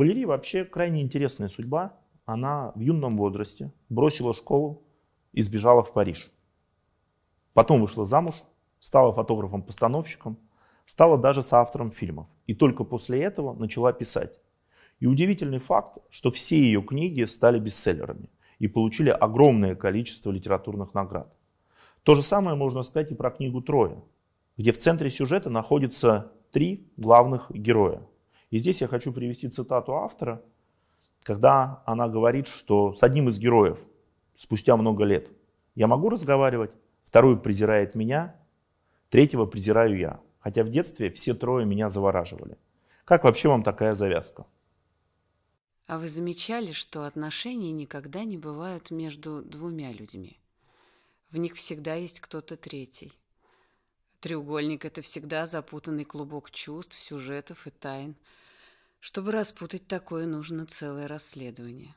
Валерии вообще крайне интересная судьба. Она в юном возрасте бросила школу и сбежала в Париж. Потом вышла замуж, стала фотографом-постановщиком, стала даже соавтором фильмов. И только после этого начала писать. И удивительный факт, что все ее книги стали бестселлерами и получили огромное количество литературных наград. То же самое можно сказать и про книгу «Троя», где в центре сюжета находятся три главных героя – и здесь я хочу привести цитату автора, когда она говорит, что с одним из героев спустя много лет я могу разговаривать, второй презирает меня, третьего презираю я. Хотя в детстве все трое меня завораживали. Как вообще вам такая завязка? А вы замечали, что отношения никогда не бывают между двумя людьми? В них всегда есть кто-то третий. Треугольник — это всегда запутанный клубок чувств, сюжетов и тайн. Чтобы распутать такое, нужно целое расследование.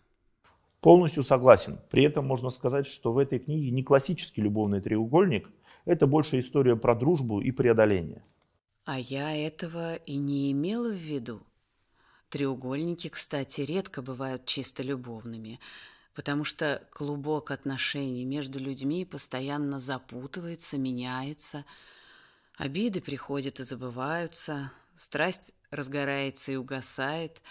Полностью согласен. При этом можно сказать, что в этой книге не классический любовный треугольник, это больше история про дружбу и преодоление. А я этого и не имела в виду. Треугольники, кстати, редко бывают чисто любовными, потому что клубок отношений между людьми постоянно запутывается, меняется – Обиды приходят и забываются, страсть разгорается и угасает.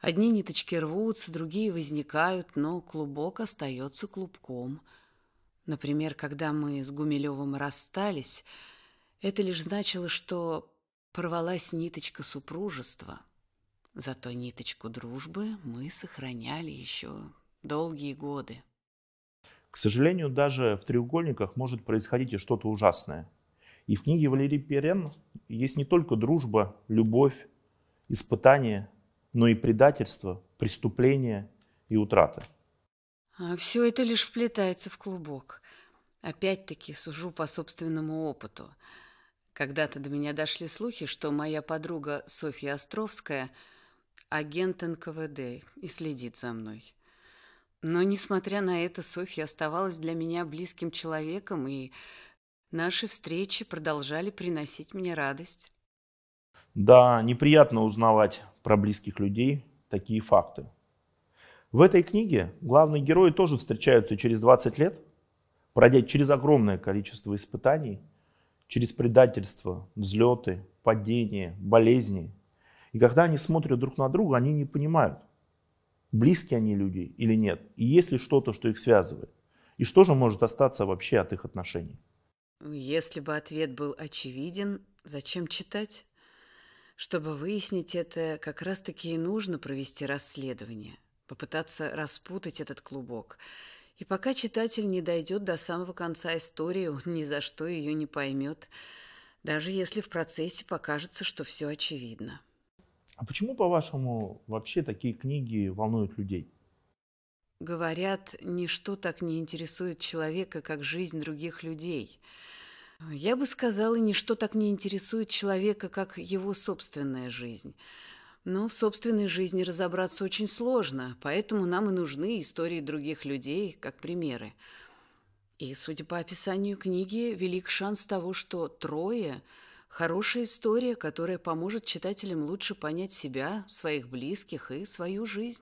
Одни ниточки рвутся, другие возникают, но клубок остается клубком. Например, когда мы с Гумилевым расстались, это лишь значило, что порвалась ниточка супружества. Зато ниточку дружбы мы сохраняли еще долгие годы. К сожалению, даже в треугольниках может происходить и что-то ужасное – и в книге Валерий Перен есть не только дружба, любовь, испытания, но и предательство, преступление и утрата. А все это лишь вплетается в клубок. Опять-таки сужу по собственному опыту. Когда-то до меня дошли слухи, что моя подруга Софья Островская – агент НКВД и следит за мной. Но, несмотря на это, Софья оставалась для меня близким человеком и Наши встречи продолжали приносить мне радость. Да, неприятно узнавать про близких людей такие факты. В этой книге главные герои тоже встречаются через 20 лет, пройдя через огромное количество испытаний, через предательство, взлеты, падения, болезни. И когда они смотрят друг на друга, они не понимают, близкие они люди или нет, и есть ли что-то, что их связывает, и что же может остаться вообще от их отношений. Если бы ответ был очевиден, зачем читать? Чтобы выяснить это, как раз-таки и нужно провести расследование, попытаться распутать этот клубок. И пока читатель не дойдет до самого конца истории, он ни за что ее не поймет, даже если в процессе покажется, что все очевидно. А почему, по-вашему, вообще такие книги волнуют людей? Говорят, ничто так не интересует человека, как жизнь других людей. Я бы сказала, ничто так не интересует человека, как его собственная жизнь. Но в собственной жизни разобраться очень сложно, поэтому нам и нужны истории других людей как примеры. И, судя по описанию книги, велик шанс того, что «Трое» – хорошая история, которая поможет читателям лучше понять себя, своих близких и свою жизнь.